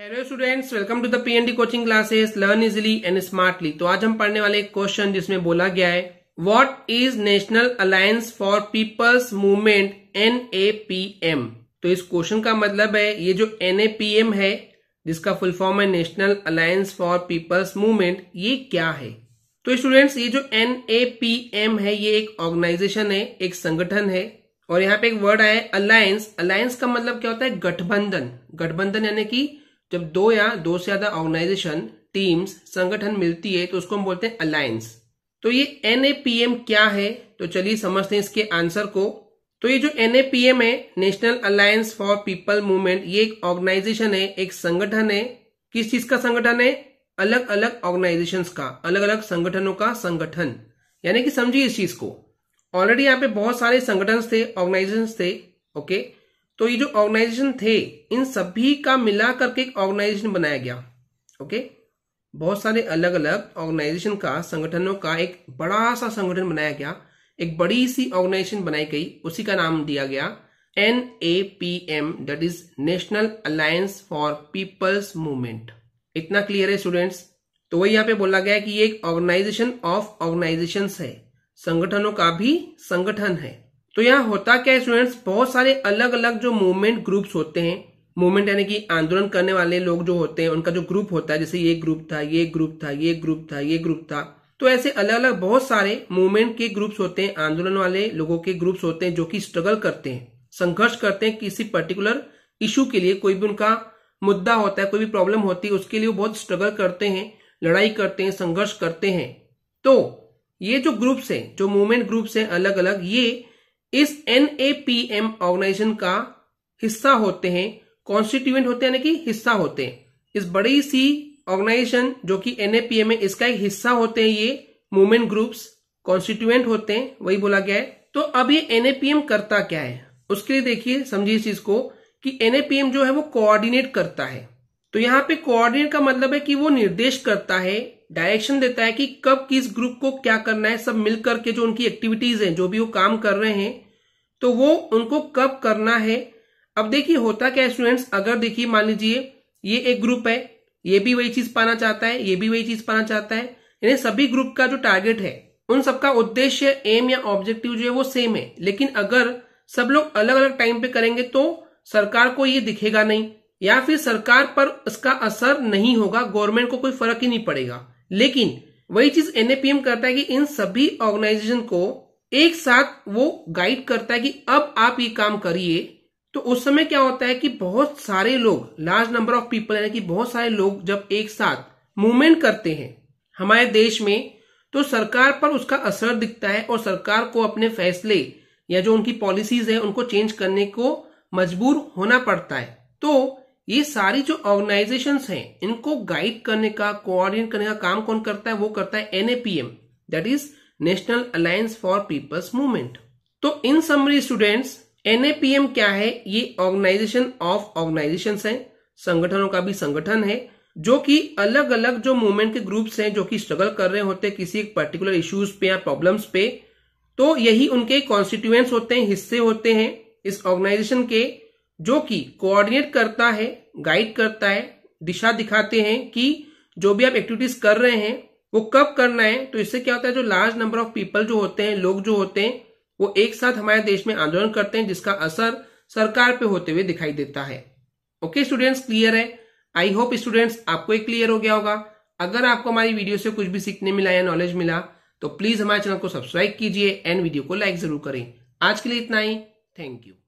hello students welcome to the PND coaching classes learn easily and smartly तो आज हम पढ़ने वाले एक क्वेश्चन जिसमें बोला गया है what is National Alliance for People's Movement N तो इस क्वेश्चन का मतलब है ये जो एन है जिसका फुल फॉर्म है National Alliance for People's Movement ये क्या है तो स्टूडेंट्स ये जो एन है ये एक ऑर्गेनाइजेशन है एक संगठन है और यहाँ पे एक वर्ड आया है अलायंस अलायंस का मतलब क्या होता है गठबंधन गठबंधन यानी कि जब दो या दो से ज्यादा ऑर्गेनाइजेशन टीम्स संगठन मिलती है तो उसको हम बोलते हैं अलायंस तो ये एनएपीएम क्या है तो चलिए समझते हैं इसके आंसर को तो ये जो एनएपीएम है National Alliance for People Movement ये एक ऑर्गेनाइजेशन है एक संगठन है किस चीज का संगठन है अलग अलग ऑर्गेनाइजेशंस का अलग अलग संगठनों का संगठन यानी कि समझिए इस चीज को ऑलरेडी यहाँ पे बहुत सारे संगठन थे ऑर्गेनाइजेशन थे ओके तो ये जो ऑर्गेनाइजेशन थे इन सभी का मिला करके एक ऑर्गेनाइजेशन बनाया गया ओके बहुत सारे अलग अलग ऑर्गेनाइजेशन का संगठनों का एक बड़ा सा संगठन बनाया गया एक बड़ी सी ऑर्गेनाइजेशन बनाई गई उसी का नाम दिया गया N A P M that is National Alliance for People's Movement इतना क्लियर है स्टूडेंट्स तो वही यहां पे बोला गया कि ये एक ऑर्गेनाइजेशन ऑफ ऑर्गेनाइजेशन है संगठनों का भी संगठन है तो यहाँ होता क्या है स्टूडेंट्स बहुत सारे अलग अलग जो मूवमेंट ग्रुप्स होते हैं मूवमेंट यानी कि आंदोलन करने वाले लोग जो होते हैं उनका जो ग्रुप होता है जैसे ये ग्रुप था ये ग्रुप था ये ग्रुप था ये ग्रुप था तो ऐसे अलग अलग बहुत सारे मूवमेंट के ग्रुप्स होते हैं आंदोलन वाले लोगों के ग्रुप्स होते हैं जो कि स्ट्रगल करते हैं संघर्ष करते हैं किसी पर्टिकुलर इशू के लिए कोई भी उनका मुद्दा होता है कोई भी प्रॉब्लम होती है उसके लिए वो बहुत स्ट्रगल करते हैं लड़ाई करते हैं संघर्ष करते हैं तो ये जो ग्रुप्स हैं जो मूवमेंट ग्रुप्स हैं अलग अलग ये इस N A P M organization का हिस्सा होते हैं कॉन्स्टिट्यूएंट होते हैं यानी कि हिस्सा होते हैं इस बड़ी सी ऑर्गेनाइजेशन जो कि एनएपीएम है इसका एक हिस्सा होते हैं ये मूवमेंट ग्रुप्स कॉन्स्टिट्यूएंट होते हैं वही बोला गया है तो अब ये एनएपीएम करता क्या है उसके लिए देखिए समझिए इस चीज को कि एनएपीएम जो है वो कोऑर्डिनेट करता है तो यहाँ पे कोऑर्डिनेट का मतलब है कि वो निर्देश करता है डायरेक्शन देता है कि कब किस ग्रुप को क्या करना है सब मिलकर के जो उनकी एक्टिविटीज हैं जो भी वो काम कर रहे हैं तो वो उनको कब करना है अब देखिए होता क्या है स्टूडेंट्स अगर देखिए मान लीजिए ये एक ग्रुप है ये भी वही चीज पाना चाहता है ये भी वही चीज पाना चाहता है यानी सभी ग्रुप का जो टारगेट है उन सबका उद्देश्य एम या ऑब्जेक्टिव जो है वो सेम है लेकिन अगर सब लोग अलग अलग टाइम पे करेंगे तो सरकार को ये दिखेगा नहीं या फिर सरकार पर इसका असर नहीं होगा गवर्नमेंट को कोई फर्क ही नहीं पड़ेगा लेकिन वही चीज एनएपीएम करता है कि इन सभी ऑर्गेनाइजेशन को एक साथ वो गाइड करता है कि अब आप ये काम करिए तो उस समय क्या होता है कि बहुत सारे लोग लार्ज नंबर ऑफ पीपल यानी कि बहुत सारे लोग जब एक साथ मूवमेंट करते हैं हमारे देश में तो सरकार पर उसका असर दिखता है और सरकार को अपने फैसले या जो उनकी पॉलिसीज है उनको चेंज करने को मजबूर होना पड़ता है तो ये सारी जो ऑर्गेनाइजेशन हैं इनको गाइड करने का कोऑर्डिनेट करने का काम कौन करता है वो करता है NAPM that is National Alliance for People's Movement तो इन समरी स्टूडेंट्स एनएपीएम क्या है ये ऑर्गेनाइजेशन ऑफ ऑर्गेनाइजेशन है संगठनों का भी संगठन है जो कि अलग अलग जो मूवमेंट के ग्रुप्स हैं जो कि स्ट्रगल कर रहे होते हैं किसी एक पर्टिकुलर इश्यूज पे या प्रॉब्लम्स पे तो यही उनके कॉन्स्टिट्यूएंट्स होते हैं हिस्से होते हैं इस ऑर्गेनाइजेशन के जो कि कोऑर्डिनेट करता है गाइड करता है दिशा दिखाते हैं कि जो भी आप एक्टिविटीज कर रहे हैं वो कब करना है तो इससे क्या होता है जो लार्ज नंबर ऑफ पीपल जो होते हैं लोग जो होते हैं वो एक साथ हमारे देश में आंदोलन करते हैं जिसका असर सरकार पे होते हुए दिखाई देता है ओके स्टूडेंट्स क्लियर है आई होप स्टूडेंट्स आपको एक क्लियर हो गया होगा अगर आपको हमारी वीडियो से कुछ भी सीखने मिला या नॉलेज मिला तो प्लीज हमारे चैनल को सब्सक्राइब कीजिए एंड वीडियो को लाइक जरूर करें आज के लिए इतना ही थैंक यू